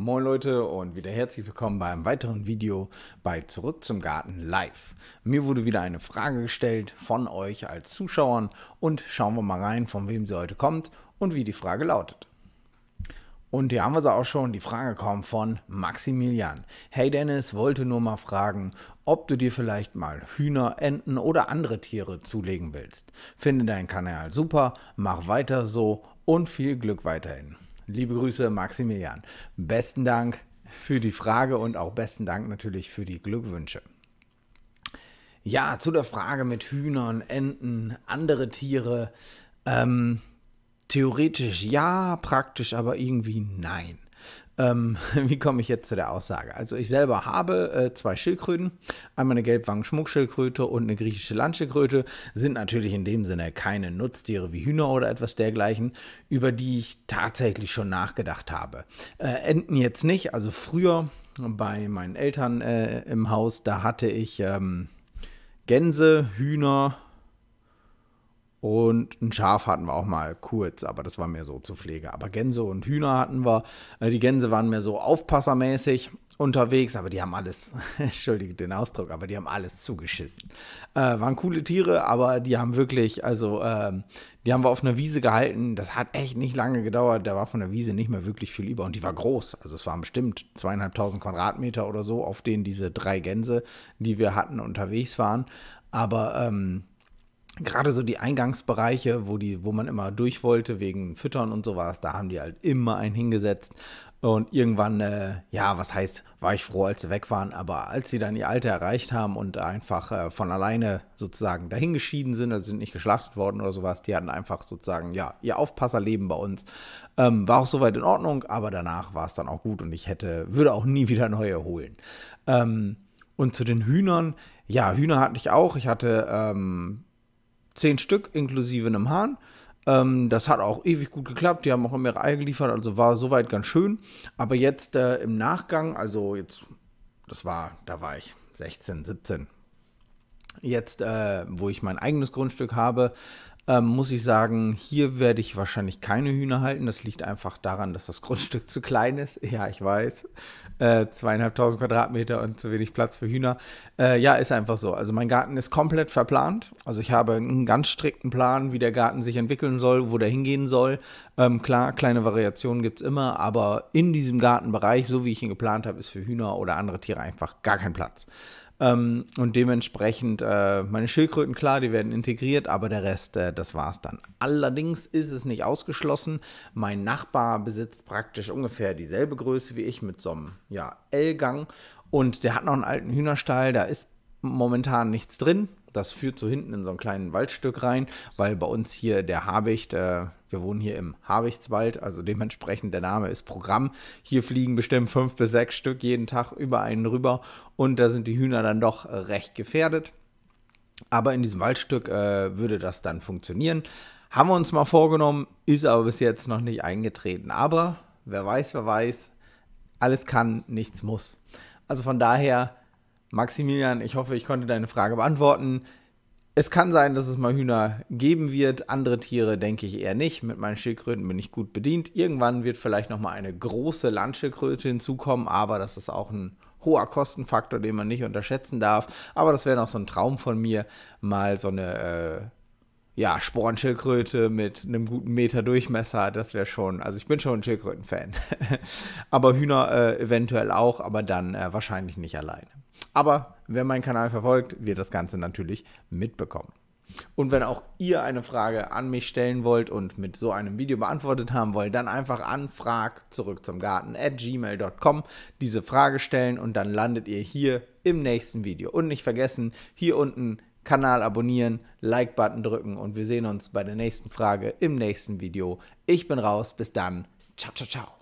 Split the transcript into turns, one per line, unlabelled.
Moin Leute und wieder herzlich willkommen bei einem weiteren Video bei Zurück zum Garten live. Mir wurde wieder eine Frage gestellt von euch als Zuschauern und schauen wir mal rein, von wem sie heute kommt und wie die Frage lautet. Und hier haben wir sie auch schon, die Frage kommt von Maximilian. Hey Dennis, wollte nur mal fragen, ob du dir vielleicht mal Hühner, Enten oder andere Tiere zulegen willst. Finde deinen Kanal super, mach weiter so und viel Glück weiterhin. Liebe Grüße, Maximilian. Besten Dank für die Frage und auch besten Dank natürlich für die Glückwünsche. Ja, zu der Frage mit Hühnern, Enten, andere Tiere. Ähm, theoretisch ja, praktisch aber irgendwie nein. Ähm, wie komme ich jetzt zu der Aussage? Also ich selber habe äh, zwei Schildkröten, einmal eine Gelbwangen-Schmuckschildkröte und eine griechische Landschildkröte, sind natürlich in dem Sinne keine Nutztiere wie Hühner oder etwas dergleichen, über die ich tatsächlich schon nachgedacht habe. Äh, Enten jetzt nicht, also früher bei meinen Eltern äh, im Haus, da hatte ich ähm, Gänse, Hühner und ein Schaf hatten wir auch mal kurz, aber das war mehr so zur Pflege. Aber Gänse und Hühner hatten wir. Äh, die Gänse waren mehr so aufpassermäßig unterwegs, aber die haben alles, entschuldige den Ausdruck, aber die haben alles zugeschissen. Äh, waren coole Tiere, aber die haben wirklich, also äh, die haben wir auf einer Wiese gehalten. Das hat echt nicht lange gedauert. Da war von der Wiese nicht mehr wirklich viel über und die war groß. Also es waren bestimmt zweieinhalbtausend Quadratmeter oder so, auf denen diese drei Gänse, die wir hatten, unterwegs waren. Aber ähm, gerade so die Eingangsbereiche, wo, die, wo man immer durch wollte wegen Füttern und sowas, da haben die halt immer einen hingesetzt. Und irgendwann, äh, ja, was heißt, war ich froh, als sie weg waren, aber als sie dann ihr Alter erreicht haben und einfach äh, von alleine sozusagen dahingeschieden sind, also sind nicht geschlachtet worden oder sowas, die hatten einfach sozusagen, ja, ihr Aufpasserleben bei uns. Ähm, war auch soweit in Ordnung, aber danach war es dann auch gut und ich hätte, würde auch nie wieder neue holen. Ähm, und zu den Hühnern, ja, Hühner hatte ich auch. Ich hatte ähm, zehn Stück inklusive einem Hahn. Ähm, das hat auch ewig gut geklappt. Die haben auch immer ihre Eier geliefert, also war soweit ganz schön. Aber jetzt äh, im Nachgang, also jetzt, das war, da war ich 16, 17. Jetzt, äh, wo ich mein eigenes Grundstück habe, ähm, muss ich sagen, hier werde ich wahrscheinlich keine Hühner halten. Das liegt einfach daran, dass das Grundstück zu klein ist. Ja, ich weiß. Äh, zweieinhalbtausend Quadratmeter und zu wenig Platz für Hühner. Äh, ja, ist einfach so. Also mein Garten ist komplett verplant. Also ich habe einen ganz strikten Plan, wie der Garten sich entwickeln soll, wo der hingehen soll. Ähm, klar, kleine Variationen gibt es immer, aber in diesem Gartenbereich, so wie ich ihn geplant habe, ist für Hühner oder andere Tiere einfach gar kein Platz. Ähm, und dementsprechend äh, meine Schildkröten, klar, die werden integriert, aber der Rest, äh, das war es dann. Allerdings ist es nicht ausgeschlossen. Mein Nachbar besitzt praktisch ungefähr dieselbe Größe wie ich mit so einem ja, L-Gang und der hat noch einen alten Hühnerstall, da ist momentan nichts drin. Das führt so hinten in so ein kleinen Waldstück rein, weil bei uns hier der Habicht, äh, wir wohnen hier im Habichtswald, also dementsprechend der Name ist Programm. Hier fliegen bestimmt fünf bis sechs Stück jeden Tag über einen rüber und da sind die Hühner dann doch recht gefährdet. Aber in diesem Waldstück äh, würde das dann funktionieren. Haben wir uns mal vorgenommen, ist aber bis jetzt noch nicht eingetreten. Aber wer weiß, wer weiß, alles kann, nichts muss. Also von daher, Maximilian, ich hoffe, ich konnte deine Frage beantworten. Es kann sein, dass es mal Hühner geben wird. Andere Tiere denke ich eher nicht. Mit meinen Schildkröten bin ich gut bedient. Irgendwann wird vielleicht noch mal eine große Landschildkröte hinzukommen, aber das ist auch ein hoher Kostenfaktor, den man nicht unterschätzen darf. Aber das wäre noch so ein Traum von mir, mal so eine äh, ja, Spornschildkröte mit einem guten Meter Durchmesser. Das wäre schon, also ich bin schon ein Schildkrötenfan. aber Hühner äh, eventuell auch, aber dann äh, wahrscheinlich nicht alleine. Aber wer meinen Kanal verfolgt, wird das Ganze natürlich mitbekommen. Und wenn auch ihr eine Frage an mich stellen wollt und mit so einem Video beantwortet haben wollt, dann einfach an frag zurück zum Garten at gmail.com diese Frage stellen und dann landet ihr hier im nächsten Video. Und nicht vergessen, hier unten Kanal abonnieren, Like-Button drücken und wir sehen uns bei der nächsten Frage im nächsten Video. Ich bin raus, bis dann. Ciao, ciao, ciao.